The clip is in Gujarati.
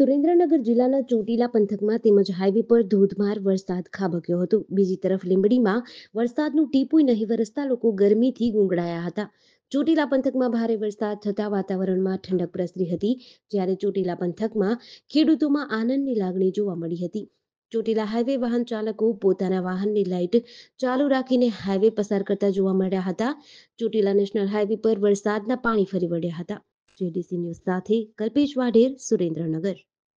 સુરેન્દ્રનગર જિલ્લાના ચોટીલા પંથકમાં તેમજ હાઈવે પર ધોધમાર વરસાદ ખાબક્યો હતો બીજી તરફ લીંબડીમાં વરસાદનું ટીપુય નહીં વરસતા લોકો ગરમીથી ગુંગળાયા હતા ચોટીલા પંથકમાં ભારે વરસાદ થતા વાતાવરણમાં ઠંડક પ્રસરી હતી જ્યારે ચોટીલા પંથકમાં ખેડૂતોમાં આનંદની લાગણી જોવા મળી હતી ચોટીલા હાઈવે વાહન ચાલકો પોતાના વાહનની લાઇટ ચાલુ રાખીને હાઈવે પસાર કરતા જોવા મળ્યા હતા ચોટીલા નેશનલ હાઈવે પર વરસાદના પાણી ફરી વળ્યા હતા जेडीसी न्यूज साथ कल्पेश वाडेर सुरेंद्र